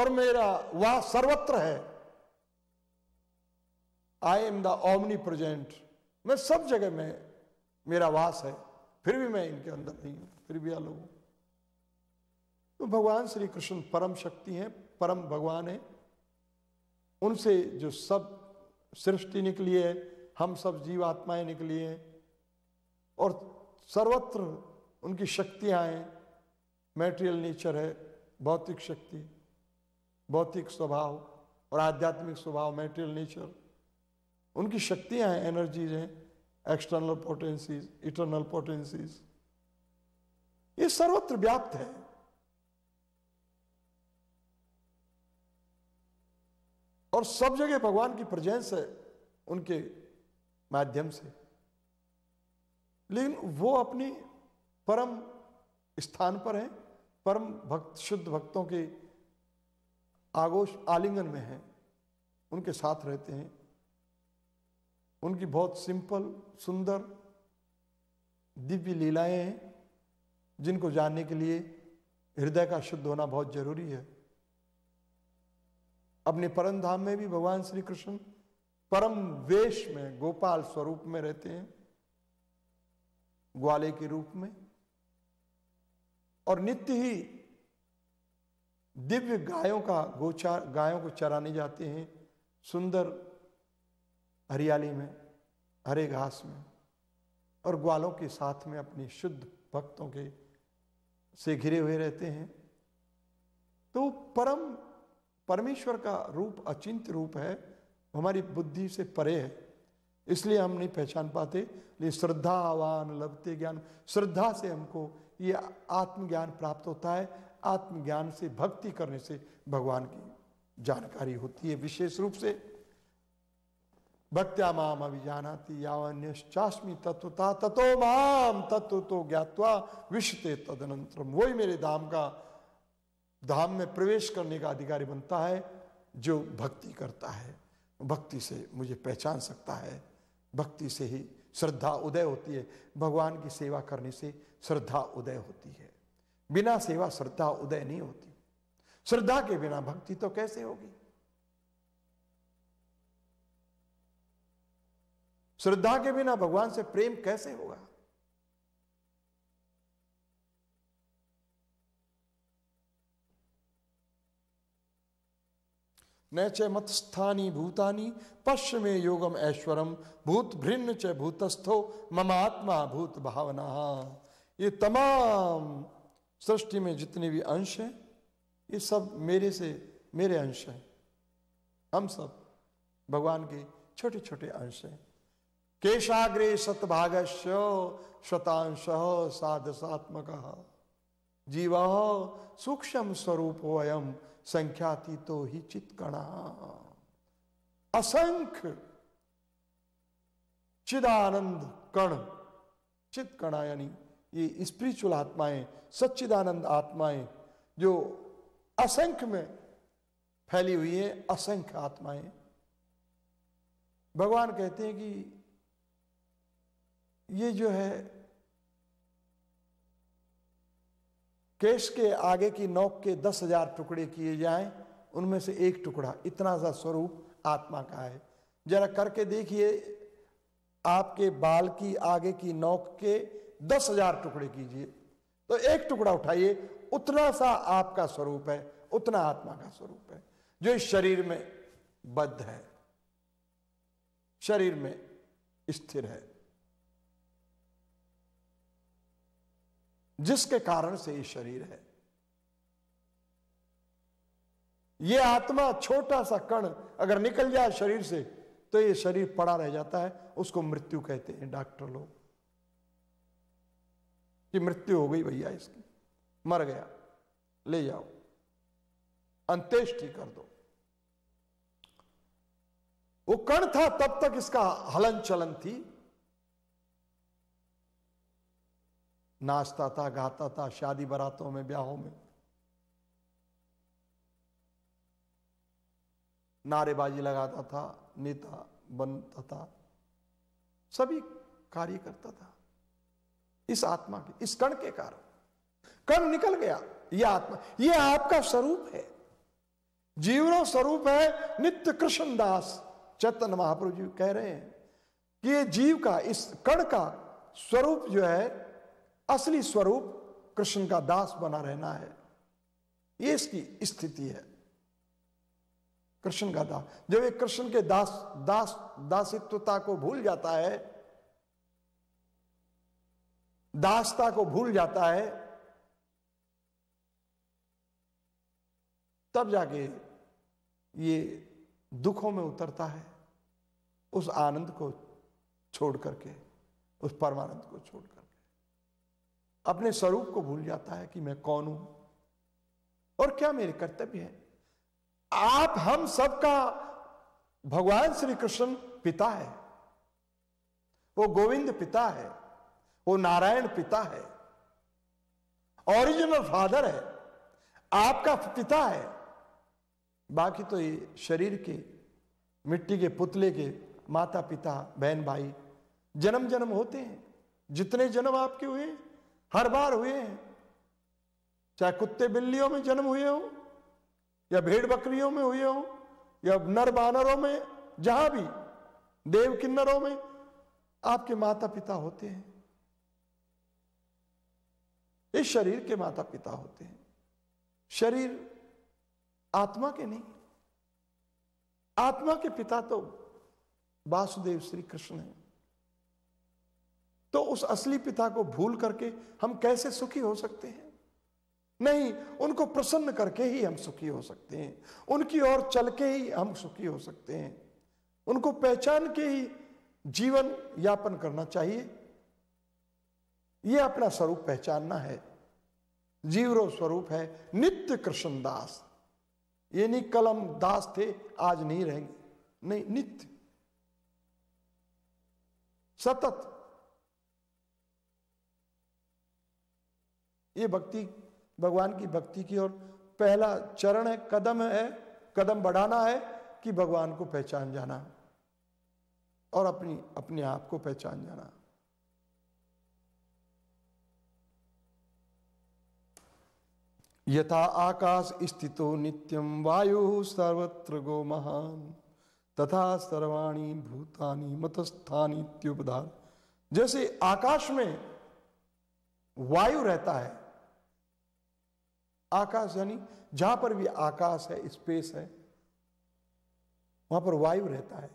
और मेरा वह सर्वत्र है I am the omnipresent मैं सब जगह में मेरा वास है फिर भी मैं इनके अंदर नहीं हूं फिर भी अलग हूं तो भगवान श्री कृष्ण परम शक्ति हैं परम भगवान हैं उनसे जो सब सृष्टि निकली है हम सब जीवात्माएं निकली हैं और सर्वत्र उनकी शक्तियां हैं मेटेरियल नेचर है भौतिक शक्ति भौतिक स्वभाव और आध्यात्मिक स्वभाव मेटेरियल नेचर उनकी शक्तियां हैं एनर्जीज हैं एक्सटर्नल पोटेंसीज इटर्नल पोटेंसीज ये सर्वत्र व्याप्त है और सब जगह भगवान की प्रजेंस है उनके माध्यम से लेकिन वो अपनी परम स्थान पर है परम भक्त शुद्ध भक्तों के आगोश आलिंगन में हैं उनके साथ रहते हैं उनकी बहुत सिंपल सुंदर दिव्य लीलाएं हैं जिनको जानने के लिए हृदय का शुद्ध होना बहुत जरूरी है अपने परम धाम में भी भगवान श्री कृष्ण परम वेश में गोपाल स्वरूप में रहते हैं ग्वाले के रूप में और नित्य ही दिव्य गायों का गोचार गायों को चराने जाते हैं सुंदर हरियाली में हरे घास में और ग्वालों के साथ में अपने शुद्ध भक्तों के से घिरे हुए रहते हैं तो परम परमेश्वर का रूप अचिंत रूप है हमारी बुद्धि से परे है इसलिए हम नहीं पहचान पाते लेकिन श्रद्धा आवान लभते ज्ञान श्रद्धा से हमको ये आत्मज्ञान प्राप्त होता है आत्मज्ञान से भक्ति करने से भगवान की जानकारी होती है विशेष रूप से भक्त्या माम अभिजानाती यावन्यश्चास्मी तत्वता ततो माम तत्व तो ज्ञातवा विश्वते तदनंतर वही मेरे धाम का धाम में प्रवेश करने का अधिकारी बनता है जो भक्ति करता है भक्ति से मुझे पहचान सकता है भक्ति से ही श्रद्धा उदय होती है भगवान की सेवा करने से श्रद्धा उदय होती है बिना सेवा श्रद्धा उदय नहीं होती श्रद्धा के बिना भक्ति तो कैसे होगी श्रद्धा के बिना भगवान से प्रेम कैसे होगा न च मतस्थानी भूतानी पश्चिमे योगम ऐश्वरम भूत भृन्न च भूतस्थो ममात्मा भूत भावना ये तमाम सृष्टि में जितने भी अंश हैं ये सब मेरे से मेरे अंश हैं हम सब भगवान के छोटे छोटे अंश हैं केशाग्रे शतभाग शतांश साधसात्मक जीव सूक्ष्म स्वरूप अयम संख्याति तो ही चित असंख्य चिदानंद कण चित्कणा यानी ये स्पिरिचुअल आत्माएं सच्चिदानंद आत्माएं जो असंख्य में फैली हुई है असंख्य आत्माएं भगवान कहते हैं कि ये जो है केश के आगे की नोक के दस हजार टुकड़े किए जाएं उनमें से एक टुकड़ा इतना सा स्वरूप आत्मा का है जरा करके देखिए आपके बाल की आगे की नोक के दस हजार टुकड़े कीजिए तो एक टुकड़ा उठाइए उतना सा आपका स्वरूप है उतना आत्मा का स्वरूप है जो इस शरीर में बद्ध है शरीर में स्थिर है जिसके कारण से ये शरीर है ये आत्मा छोटा सा कण अगर निकल जाए शरीर से तो ये शरीर पड़ा रह जाता है उसको मृत्यु कहते हैं डॉक्टर लोग कि मृत्यु हो गई भैया इसकी मर गया ले जाओ अंत्येष्टि कर दो वो कण था तब तक इसका हलन चलन थी नाचता था गाता था शादी बरातों में ब्याहों में नारेबाजी लगाता था नेता बनता था सभी कार्य करता था इस आत्मा के इस कण के कारण कण निकल गया यह आत्मा यह आपका स्वरूप है जीवनो स्वरूप है नित्य कृष्ण दास चैतन्य महाप्रभु जी कह रहे हैं कि ये जीव का इस कण का स्वरूप जो है असली स्वरूप कृष्ण का दास बना रहना है ये इसकी स्थिति है कृष्ण का दास जब ये कृष्ण के दास दास दासित्वता को भूल जाता है दासता को भूल जाता है तब जाके ये दुखों में उतरता है उस आनंद को छोड़ करके उस परमानंद को छोड़ करके अपने स्वरूप को भूल जाता है कि मैं कौन हूं और क्या मेरे कर्तव्य है आप हम सबका भगवान श्री कृष्ण पिता है वो गोविंद पिता है वो नारायण पिता है ओरिजिनल फादर है आपका पिता है बाकी तो ये शरीर के मिट्टी के पुतले के माता पिता बहन भाई जन्म जन्म होते हैं जितने जन्म आपके हुए हर बार हुए हैं चाहे कुत्ते बिल्लियों में जन्म हुए हो या भेड़ बकरियों में हुए हो या नर बानरों में जहां भी देव किन्नरों में आपके माता पिता होते हैं ये शरीर के माता पिता होते हैं शरीर आत्मा के नहीं आत्मा के पिता तो वासुदेव श्री कृष्ण हैं तो उस असली पिता को भूल करके हम कैसे सुखी हो सकते हैं नहीं उनको प्रसन्न करके ही हम सुखी हो सकते हैं उनकी ओर चल के ही हम सुखी हो सकते हैं उनको पहचान के ही जीवन यापन करना चाहिए यह अपना स्वरूप पहचानना है जीवरो स्वरूप है नित्य कृष्ण दास ये नहीं कलम दास थे आज नहीं रहेंगे नहीं नित्य सतत ये भक्ति भगवान की भक्ति की ओर पहला चरण है कदम है कदम बढ़ाना है कि भगवान को पहचान जाना और अपनी अपने आप को पहचान जाना यथा आकाश स्थितो नित्यम वायु सर्वत्र गो महान तथा सर्वाणी भूतानी मतस्थानी त्युपधार जैसे आकाश में वायु रहता है आकाश यानी जहां पर भी आकाश है स्पेस है वहां पर वायु रहता है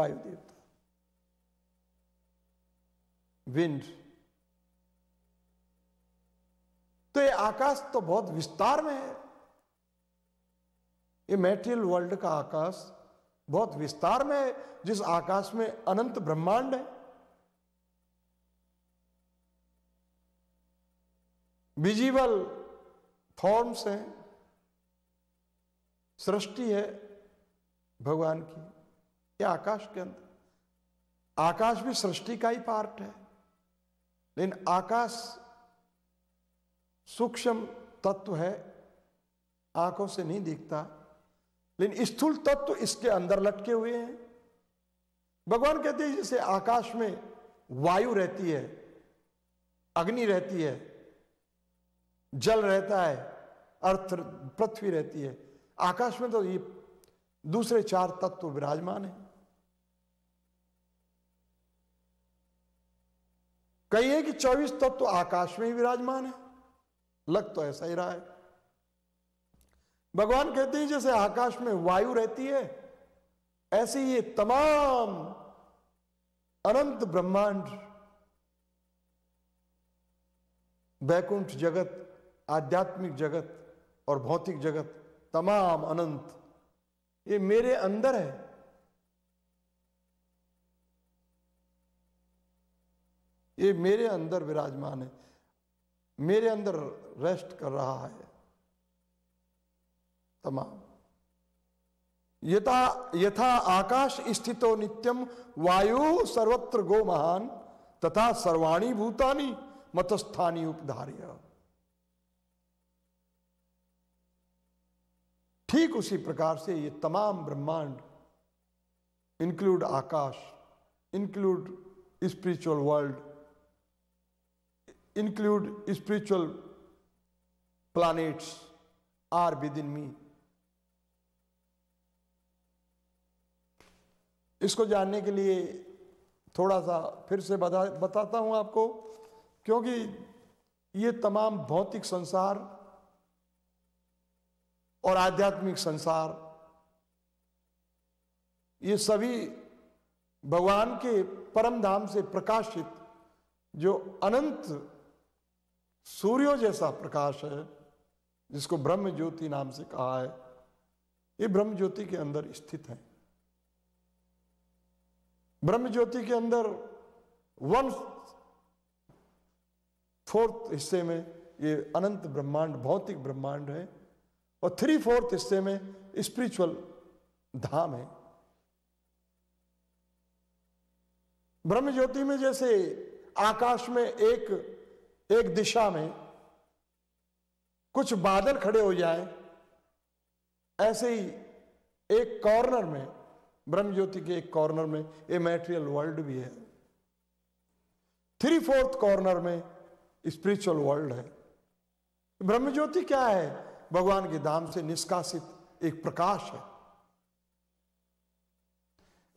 वायु देवता विंड तो ये आकाश तो बहुत विस्तार में है ये मेटेरियल वर्ल्ड का आकाश बहुत विस्तार में है जिस आकाश में अनंत ब्रह्मांड है विजिबल फॉर्म्स हैं सृष्टि है भगवान की या आकाश के अंदर आकाश भी सृष्टि का ही पार्ट है लेकिन आकाश सूक्ष्म तत्व है आंखों से नहीं दिखता लेकिन स्थूल तत्व इसके अंदर लटके हुए हैं भगवान कहते हैं जैसे आकाश में वायु रहती है अग्नि रहती है जल रहता है अर्थ पृथ्वी रहती है आकाश में तो ये दूसरे चार तत्व विराजमान है कहिए कि 24 तत्व आकाश में ही विराजमान है लग तो ऐसा ही रहा है भगवान कहते हैं जैसे आकाश में वायु रहती है ऐसे ये तमाम अनंत ब्रह्मांड वैकुंठ जगत आध्यात्मिक जगत और भौतिक जगत तमाम अनंत ये मेरे अंदर है ये मेरे अंदर विराजमान है मेरे अंदर रेस्ट कर रहा है तमाम यथा यथा आकाश स्थितो नित्यम वायु सर्वत्र गो महान तथा सर्वाणी भूतानी मतस्थानी उपधार्य ठीक उसी प्रकार से ये तमाम ब्रह्मांड इंक्लूड आकाश include spiritual world include spiritual planets are within me. इसको जानने के लिए थोड़ा सा फिर से बता बताता हूं आपको क्योंकि ये तमाम भौतिक संसार और आध्यात्मिक संसार ये सभी भगवान के परम धाम से प्रकाशित जो अनंत सूर्य जैसा प्रकाश है जिसको ब्रह्म ज्योति नाम से कहा है ये ब्रह्म ज्योति के अंदर स्थित है ब्रह्म ज्योति के अंदर वन फोर्थ हिस्से में ये अनंत ब्रह्मांड भौतिक ब्रह्मांड है और थ्री फोर्थ हिस्से में स्पिरिचुअल धाम है ब्रह्म ज्योति में जैसे आकाश में एक एक दिशा में कुछ बादल खड़े हो जाए ऐसे ही एक कॉर्नर में ब्रह्म ज्योति के एक कॉर्नर में ये मैटेरियल वर्ल्ड भी है थ्री फोर्थ कॉर्नर में स्पिरिचुअल वर्ल्ड है ब्रह्म ज्योति क्या है भगवान के धाम से निष्कासित एक प्रकाश है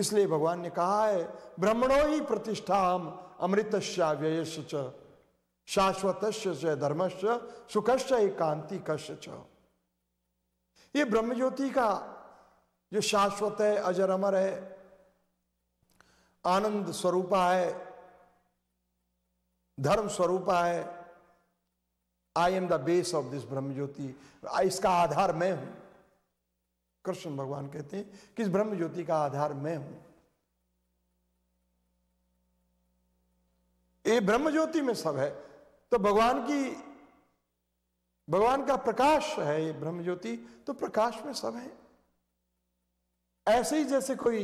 इसलिए भगवान ने कहा है ब्रह्मणो ही प्रतिष्ठा हम अमृतश्या व्ययश्च शाश्वत से धर्मश्च सुखश्च कांति कश्च ये ब्रह्म ज्योति का जो शाश्वत है अजर अमर है आनंद स्वरूपा है धर्म स्वरूपा है I am the base of this Brahmajyoti इसका आधार मैं हूं कृष्ण भगवान कहते हैं कि इस ब्रह्म ज्योति का आधार मैं हूं ये ब्रह्म ज्योति में सब है तो भगवान की भगवान का प्रकाश है ये ब्रह्म ज्योति तो प्रकाश में सब है ऐसे ही जैसे कोई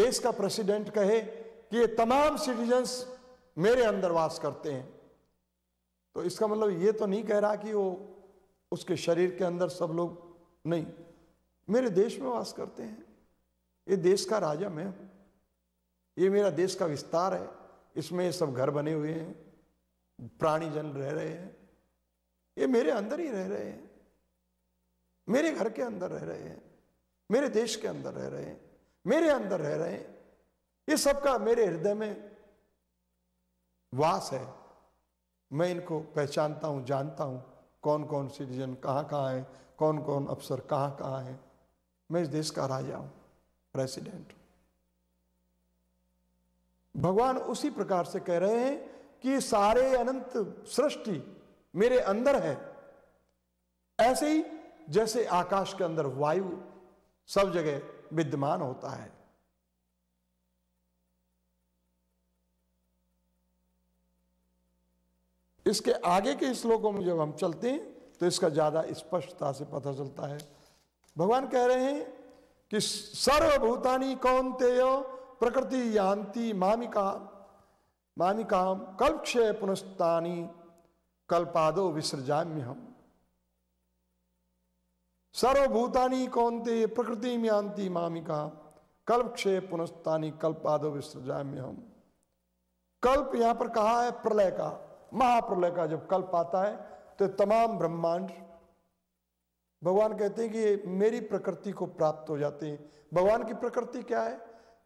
देश का प्रेसिडेंट कहे कि ये तमाम सिटीजन्स मेरे अंदर वास करते हैं तो इसका मतलब ये तो नहीं कह रहा कि वो उसके शरीर के अंदर सब लोग नहीं मेरे देश में वास करते हैं ये देश का राजा मैं हूं ये मेरा देश का विस्तार है इसमें सब घर बने हुए हैं प्राणी जन रह रहे हैं ये मेरे अंदर ही रह रहे हैं मेरे घर के अंदर रह रहे हैं मेरे देश के अंदर रह रहे हैं मेरे अंदर रह रहे हैं ये सबका मेरे हृदय में वास है मैं इनको पहचानता हूँ जानता हूँ कौन कौन सिटीजन कहाँ कहाँ है कौन कौन अफसर कहाँ कहाँ है मैं इस देश का राजा हूँ प्रेसिडेंट भगवान उसी प्रकार से कह रहे हैं कि सारे अनंत सृष्टि मेरे अंदर है ऐसे ही जैसे आकाश के अंदर वायु सब जगह विद्यमान होता है इसके आगे के श्लोकों में जब हम चलते हैं तो इसका ज्यादा स्पष्टता से पता चलता है भगवान कह रहे हैं कि सर्वभूतानी कौन ते प्रकृति यान्ति मामिका मामिकाम कल्पक्षय पुनस्तानी कल्पादो विसृजाम्य हम सर्वभूतानी कौनते प्रकृति यान्ति मामिका कल्पक्षय पुनस्तानी कल्पादो विसृजाम्य हम कल्प यहां पर कहा है प्रलय का महाप्रलय का जब कल्प आता है तो तमाम ब्रह्मांड भगवान कहते हैं कि मेरी प्रकृति को प्राप्त हो जाते हैं भगवान की प्रकृति क्या है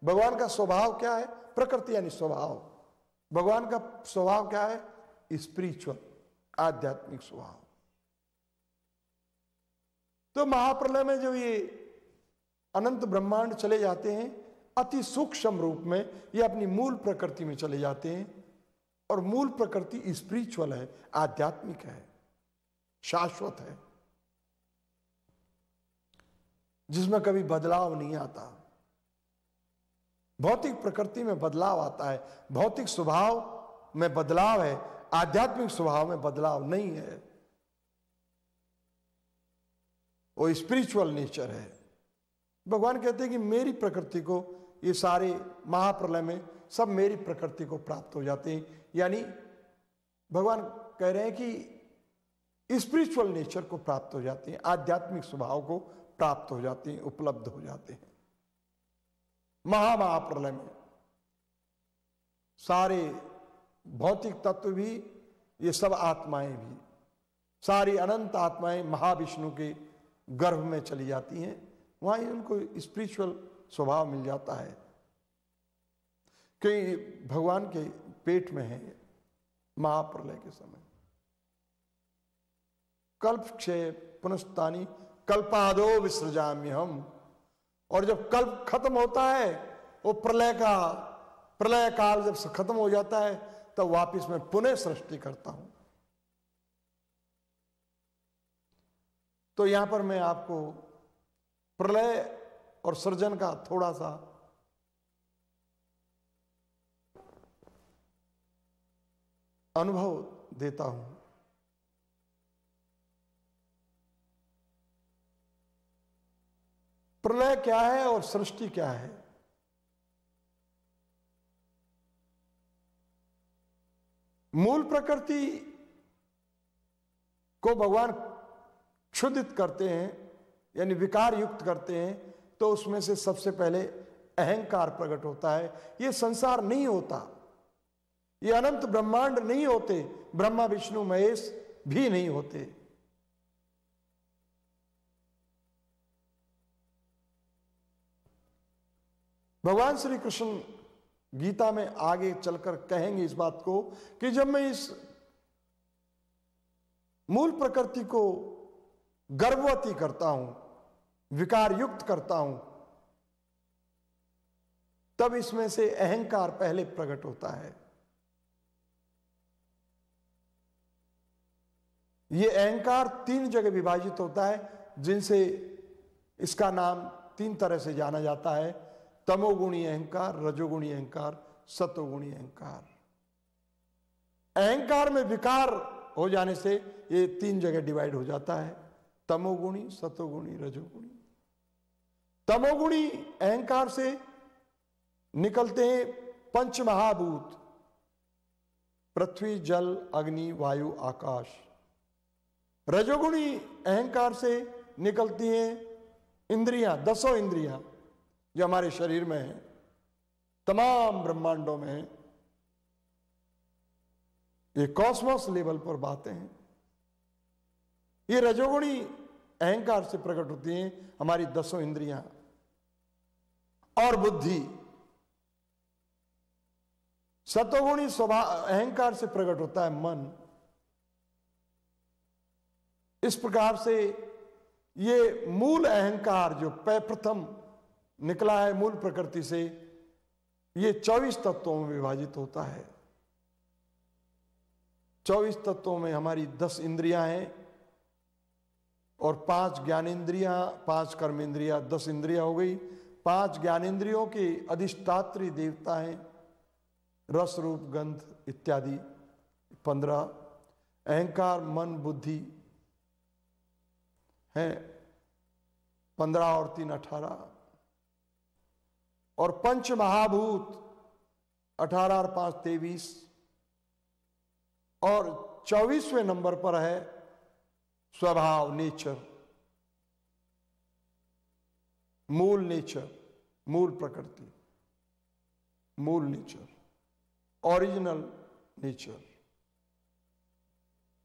भगवान का स्वभाव क्या है प्रकृति यानी स्वभाव भगवान का स्वभाव क्या है स्पिरिचुअल आध्यात्मिक स्वभाव तो महाप्रलय में जब ये अनंत ब्रह्मांड चले जाते हैं अति सूक्ष्म रूप में ये अपनी मूल प्रकृति में चले जाते हैं और मूल प्रकृति स्पिरिचुअल है आध्यात्मिक है शाश्वत है जिसमें कभी बदलाव नहीं आता भौतिक प्रकृति में बदलाव आता है भौतिक स्वभाव में बदलाव है आध्यात्मिक स्वभाव में बदलाव नहीं है वो स्पिरिचुअल नेचर है भगवान कहते हैं कि मेरी प्रकृति को ये सारे महाप्रलय में सब मेरी प्रकृति को प्राप्त हो जाते हैं यानी भगवान कह रहे हैं कि स्पिरिचुअल नेचर को प्राप्त हो जाते हैं आध्यात्मिक स्वभाव को प्राप्त हो जाते हैं उपलब्ध हो जाते हैं महामहाप्रलय में सारे भौतिक तत्व भी ये सब आत्माएं भी सारी अनंत आत्माएं महाविष्णु के गर्भ में चली जाती हैं वहां उनको स्पिरिचुअल स्वभाव मिल जाता है कि भगवान के पेट में है महाप्रलय के समय कल्प क्षय पुनस्तानी कल्पादो विसृजाम्य हम और जब कल्प खत्म होता है वो प्रलय का प्रलय काल जब खत्म हो जाता है तब तो वापिस मैं पुनः सृष्टि करता हूं तो यहां पर मैं आपको प्रलय और सृजन का थोड़ा सा अनुभव देता हूं प्रलय क्या है और सृष्टि क्या है मूल प्रकृति को भगवान क्षुदित करते हैं यानी विकार युक्त करते हैं तो उसमें से सबसे पहले अहंकार प्रकट होता है यह संसार नहीं होता ये अनंत ब्रह्मांड नहीं होते ब्रह्मा विष्णु महेश भी नहीं होते भगवान श्री कृष्ण गीता में आगे चलकर कहेंगे इस बात को कि जब मैं इस मूल प्रकृति को गर्भवती करता हूं विकार युक्त करता हूं तब इसमें से अहंकार पहले प्रकट होता है ये अहंकार तीन जगह विभाजित होता है जिनसे इसका नाम तीन तरह से जाना जाता है तमोगुणी अहंकार रजोगुणी अहंकार सतोगुणी अहंकार अहंकार में विकार हो जाने से ये तीन जगह डिवाइड हो जाता है तमोगुणी सतोगुणी रजोगुणी तमोगुणी अहंकार से निकलते हैं पंच महाभूत पृथ्वी जल अग्नि वायु आकाश रजोगुणी अहंकार से निकलती हैं इंद्रियां दसों इंद्रियां जो हमारे शरीर में है तमाम ब्रह्मांडों में ये कॉस्मोस लेवल पर बातें हैं ये रजोगुणी अहंकार से प्रकट होती हैं हमारी दसों इंद्रियां और बुद्धि सतोगुणी स्वभाव अहंकार से प्रकट होता है मन इस प्रकार से ये मूल अहंकार जो प्रथम निकला है मूल प्रकृति से ये चौबीस तत्वों में विभाजित होता है चौबीस तत्वों में हमारी दस इंद्रियां हैं और पांच ज्ञानेन्द्रियां पांच कर्मेंद्रियां दस इंद्रियां हो गई पांच ज्ञानेन्द्रियों के अधिष्ठात्री देवता हैं रस रूप गंध इत्यादि पंद्रह अहंकार मन बुद्धि है पंद्रह और तीन अठारह और पंच महाभूत अठारह और पांच तेवीस और चौबीसवें नंबर पर है स्वभाव नेचर मूल नेचर मूल प्रकृति मूल नेचर ओरिजिनल नेचर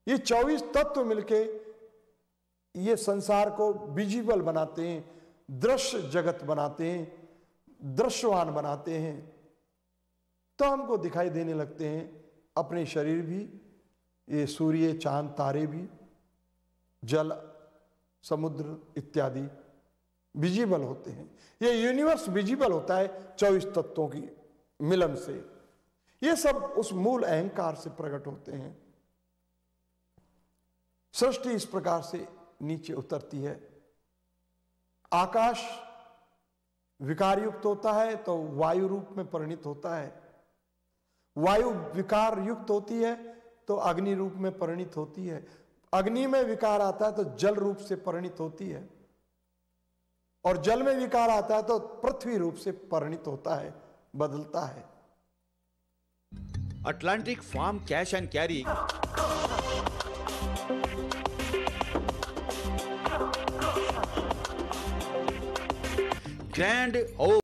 ये चौबीस तत्व मिलके ये संसार को विजिबल बनाते हैं दृश्य जगत बनाते हैं दृश्यवान बनाते हैं तो हमको दिखाई देने लगते हैं अपने शरीर भी ये सूर्य चांद तारे भी जल समुद्र इत्यादि विजिबल होते हैं ये यूनिवर्स विजिबल होता है चौबीस तत्वों की मिलन से ये सब उस मूल अहंकार से प्रकट होते हैं सृष्टि इस प्रकार से नीचे उतरती है आकाश विकार युक्त होता है तो वायु रूप में परिणित होता है वायु विकार युक्त होती है तो अग्नि रूप में परिणित होती है अग्नि में विकार आता है तो जल रूप से परिणित होती है और जल में विकार आता है तो पृथ्वी रूप से परिणित होता है बदलता है Atlantic farm cash and carry stand over